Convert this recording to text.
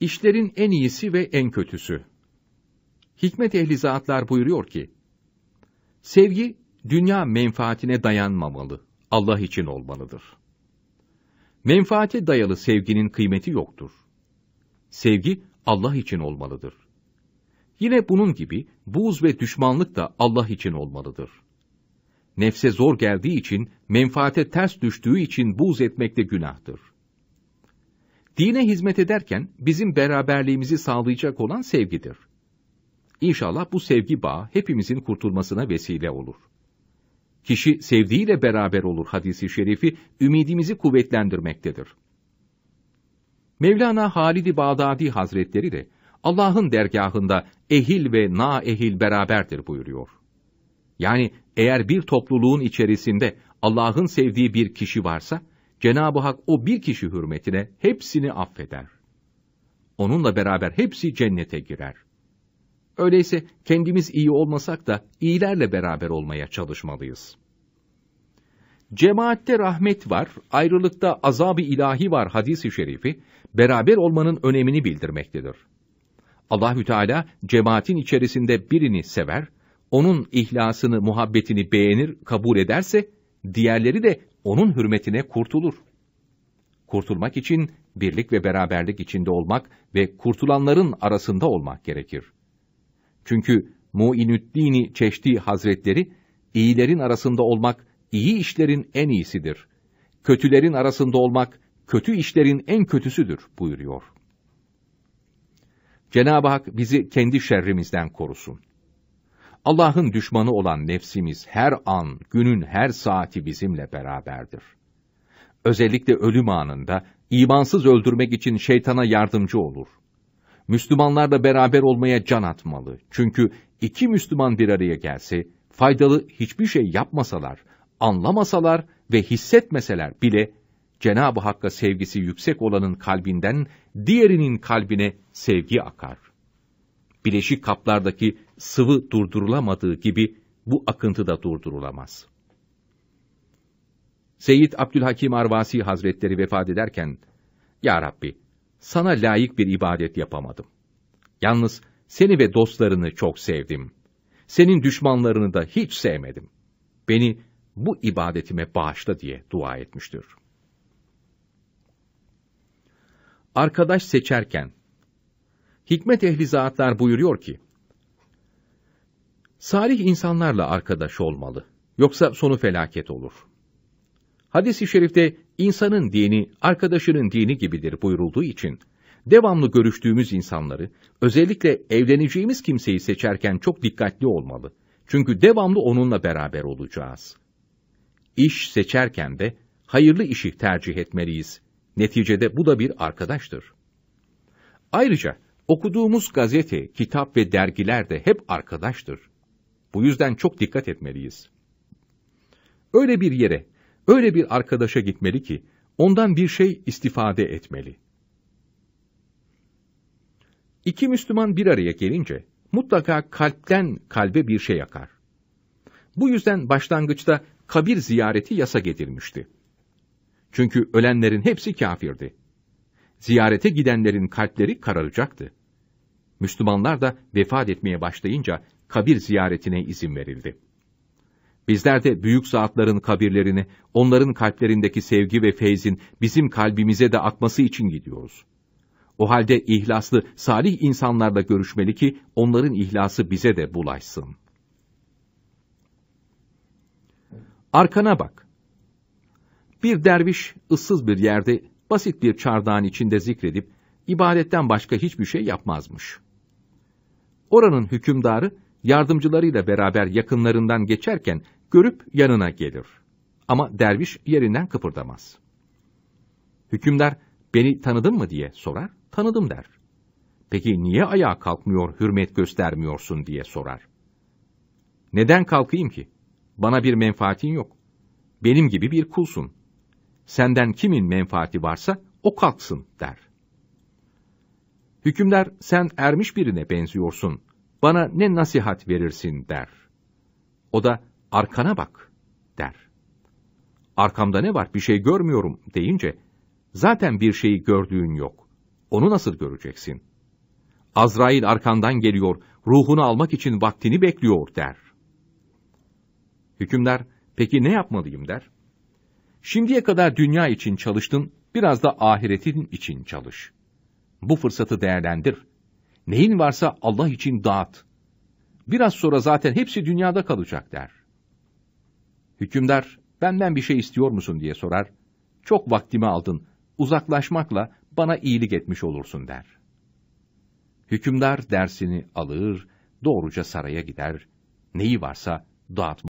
İşlerin en iyisi ve en kötüsü. Hikmet ehli zatlar buyuruyor ki, Sevgi, dünya menfaatine dayanmamalı, Allah için olmalıdır. Menfaate dayalı sevginin kıymeti yoktur. Sevgi, Allah için olmalıdır. Yine bunun gibi, buz ve düşmanlık da Allah için olmalıdır. Nefse zor geldiği için, menfaate ters düştüğü için buz etmek de günahtır. Dine hizmet ederken bizim beraberliğimizi sağlayacak olan sevgidir. İnşallah bu sevgi bağı hepimizin kurtulmasına vesile olur. Kişi sevdiğiyle beraber olur hadisi şerifi ümidimizi kuvvetlendirmektedir. Mevlana Halid-i Bağdadi Hazretleri de Allah'ın dergahında ehil ve na ehil beraberdir buyuruyor. Yani eğer bir topluluğun içerisinde Allah'ın sevdiği bir kişi varsa, Cenab-ı Hak o bir kişi hürmetine hepsini affeder. Onunla beraber hepsi cennete girer. Öyleyse kendimiz iyi olmasak da iyilerle beraber olmaya çalışmalıyız. Cemaatte rahmet var, ayrılıkta azab-ı ilahi var hadisi şerifi, beraber olmanın önemini bildirmektedir. Allahü Teala cemaatin içerisinde birini sever, onun ihlasını, muhabbetini beğenir, kabul ederse, diğerleri de onun hürmetine kurtulur. Kurtulmak için birlik ve beraberlik içinde olmak ve kurtulanların arasında olmak gerekir. Çünkü muinüddin çeşti Hazretleri, iyilerin arasında olmak iyi işlerin en iyisidir. Kötülerin arasında olmak kötü işlerin en kötüsüdür buyuruyor. Cenab-ı Hak bizi kendi şerrimizden korusun. Allah'ın düşmanı olan nefsimiz her an, günün her saati bizimle beraberdir. Özellikle ölüm anında imansız öldürmek için şeytana yardımcı olur. Müslümanlarla beraber olmaya can atmalı. Çünkü iki Müslüman bir araya gelse, faydalı hiçbir şey yapmasalar, anlamasalar ve hissetmeseler bile Cenab-ı Hakk'a sevgisi yüksek olanın kalbinden diğerinin kalbine sevgi akar bileşik kaplardaki sıvı durdurulamadığı gibi bu akıntı da durdurulamaz. Seyyid Abdülhakim Arvasi Hazretleri vefat ederken, Ya Rabbi, sana layık bir ibadet yapamadım. Yalnız seni ve dostlarını çok sevdim. Senin düşmanlarını da hiç sevmedim. Beni bu ibadetime bağışla diye dua etmiştir. Arkadaş seçerken Hikmet ehli zatlar buyuruyor ki, Salih insanlarla arkadaş olmalı, yoksa sonu felaket olur. Hadis-i şerifte insanın dini, arkadaşının dini gibidir buyurulduğu için, devamlı görüştüğümüz insanları, özellikle evleneceğimiz kimseyi seçerken çok dikkatli olmalı. Çünkü devamlı onunla beraber olacağız. İş seçerken de hayırlı işi tercih etmeliyiz. Neticede bu da bir arkadaştır. Ayrıca Okuduğumuz gazete, kitap ve dergiler de hep arkadaştır. Bu yüzden çok dikkat etmeliyiz. Öyle bir yere, öyle bir arkadaşa gitmeli ki ondan bir şey istifade etmeli. İki Müslüman bir araya gelince mutlaka kalpten kalbe bir şey akar. Bu yüzden başlangıçta kabir ziyareti yasa getirmişti. Çünkü ölenlerin hepsi kafirdi ziyarete gidenlerin kalpleri kararacaktı. Müslümanlar da vefat etmeye başlayınca kabir ziyaretine izin verildi. Bizler de büyük zatların kabirlerini, onların kalplerindeki sevgi ve feyzin bizim kalbimize de akması için gidiyoruz. O halde ihlaslı, salih insanlarla görüşmeli ki onların ihlası bize de bulaşsın. Arkana bak. Bir derviş ıssız bir yerde basit bir çardağın içinde zikredip ibadetten başka hiçbir şey yapmazmış. Oranın hükümdarı yardımcılarıyla beraber yakınlarından geçerken görüp yanına gelir. Ama derviş yerinden kıpırdamaz. Hükümdar beni tanıdın mı diye sorar, tanıdım der. Peki niye ayağa kalkmıyor, hürmet göstermiyorsun diye sorar. Neden kalkayım ki? Bana bir menfaatin yok. Benim gibi bir kulsun senden kimin menfaati varsa o kalksın der. Hükümdar sen ermiş birine benziyorsun, bana ne nasihat verirsin der. O da arkana bak der. Arkamda ne var bir şey görmüyorum deyince zaten bir şeyi gördüğün yok. Onu nasıl göreceksin? Azrail arkandan geliyor, ruhunu almak için vaktini bekliyor der. Hükümdar peki ne yapmalıyım der. Şimdiye kadar dünya için çalıştın, biraz da ahiretin için çalış. Bu fırsatı değerlendir. Neyin varsa Allah için dağıt. Biraz sonra zaten hepsi dünyada kalacak der. Hükümdar, benden bir şey istiyor musun diye sorar. Çok vaktimi aldın, uzaklaşmakla bana iyilik etmiş olursun der. Hükümdar dersini alır, doğruca saraya gider, neyi varsa dağıtmak.